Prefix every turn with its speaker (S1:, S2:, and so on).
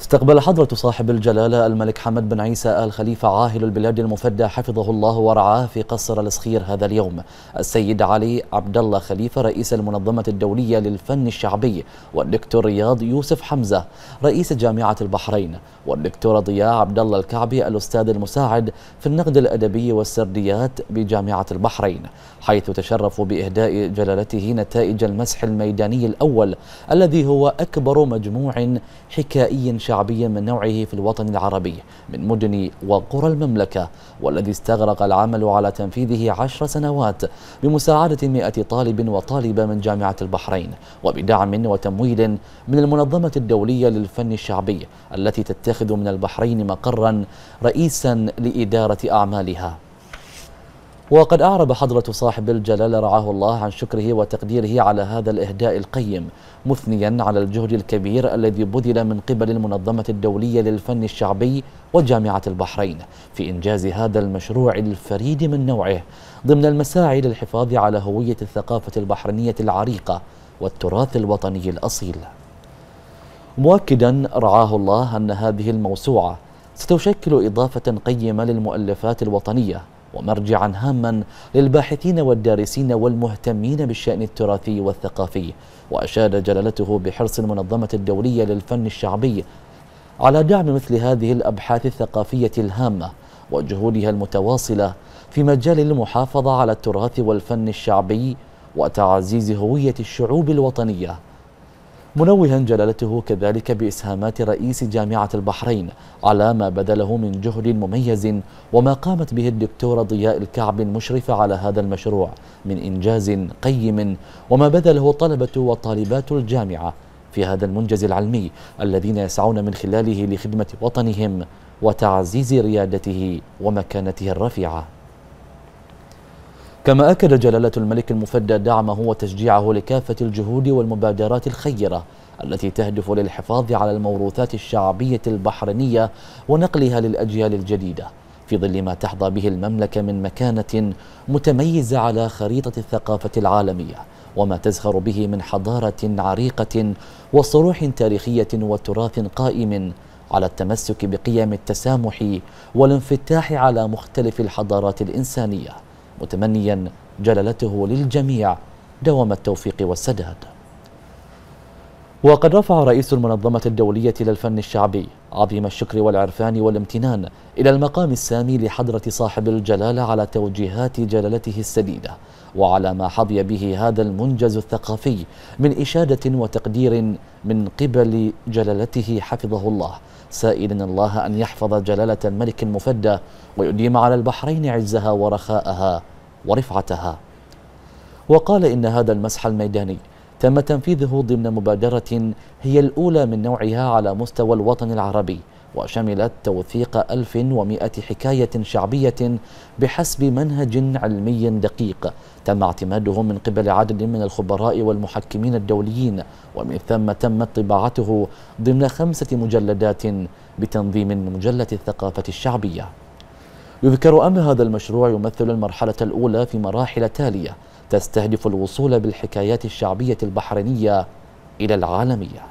S1: استقبل حضرة صاحب الجلالة الملك حمد بن عيسى آل خليفة عاهل البلاد المفدى حفظه الله ورعاه في قصر الصخير هذا اليوم السيد علي عبد الله خليفة رئيس المنظمة الدولية للفن الشعبي والدكتور رياض يوسف حمزة رئيس جامعة البحرين والدكتور ضياء عبد الله الكعبي الأستاذ المساعد في النقد الأدبي والسرديات بجامعة البحرين حيث تشرفوا بإهداء جلالته نتائج المسح الميداني الأول الذي هو أكبر مجموع حكائي شعبي شعبي من نوعه في الوطن العربي من مدن وقرى المملكة والذي استغرق العمل على تنفيذه عشر سنوات بمساعدة مئة طالب وطالبة من جامعة البحرين وبدعم وتمويل من المنظمة الدولية للفن الشعبي التي تتخذ من البحرين مقرا رئيسا لإدارة أعمالها وقد أعرب حضرة صاحب الجلالة رعاه الله عن شكره وتقديره على هذا الإهداء القيم مثنيا على الجهد الكبير الذي بذل من قبل المنظمة الدولية للفن الشعبي وجامعة البحرين في إنجاز هذا المشروع الفريد من نوعه ضمن المساعي للحفاظ على هوية الثقافة البحرينية العريقة والتراث الوطني الأصيل مؤكدا رعاه الله أن هذه الموسوعة ستشكل إضافة قيمة للمؤلفات الوطنية ومرجعا هاما للباحثين والدارسين والمهتمين بالشأن التراثي والثقافي وأشاد جلالته بحرص المنظمة الدولية للفن الشعبي على دعم مثل هذه الأبحاث الثقافية الهامة وجهودها المتواصلة في مجال المحافظة على التراث والفن الشعبي وتعزيز هوية الشعوب الوطنية منوها جلالته كذلك بإسهامات رئيس جامعة البحرين على ما بذله من جهد مميز وما قامت به الدكتورة ضياء الكعب المشرفة على هذا المشروع من إنجاز قيم وما بذله طلبة وطالبات الجامعة في هذا المنجز العلمي الذين يسعون من خلاله لخدمة وطنهم وتعزيز ريادته ومكانته الرفيعه كما أكد جلالة الملك المفدى دعمه وتشجيعه لكافة الجهود والمبادرات الخيرة التي تهدف للحفاظ على الموروثات الشعبية البحرينية ونقلها للأجيال الجديدة في ظل ما تحظى به المملكة من مكانة متميزة على خريطة الثقافة العالمية وما تزخر به من حضارة عريقة وصروح تاريخية وتراث قائم على التمسك بقيم التسامح والانفتاح على مختلف الحضارات الإنسانية متمنيا جلالته للجميع دوام التوفيق والسداد وقد رفع رئيس المنظمة الدولية للفن الشعبي عظيم الشكر والعرفان والامتنان إلى المقام السامي لحضرة صاحب الجلالة على توجيهات جلالته السديدة وعلى ما حظي به هذا المنجز الثقافي من إشادة وتقدير من قبل جلالته حفظه الله سائلا الله أن يحفظ جلالة الملك المفدى ويديم على البحرين عزها ورخاءها ورفعتها وقال إن هذا المسح الميداني تم تنفيذه ضمن مبادرة هي الأولى من نوعها على مستوى الوطن العربي وشملت توثيق 1100 حكاية شعبية بحسب منهج علمي دقيق تم اعتماده من قبل عدد من الخبراء والمحكمين الدوليين ومن ثم تمت طباعته ضمن خمسة مجلدات بتنظيم مجلة الثقافة الشعبية يذكر أن هذا المشروع يمثل المرحلة الأولى في مراحل تالية تستهدف الوصول بالحكايات الشعبية البحرينية إلى العالمية